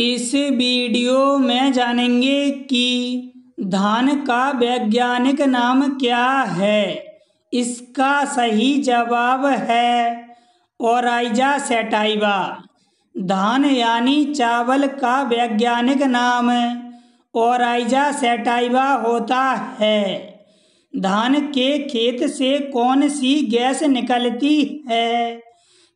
इस वीडियो में जानेंगे कि धान का वैज्ञानिक नाम क्या है इसका सही जवाब है ओराइजा सेटाइवा धान यानी चावल का वैज्ञानिक नाम ओराइजा सेटाइवा होता है धान के खेत से कौन सी गैस निकलती है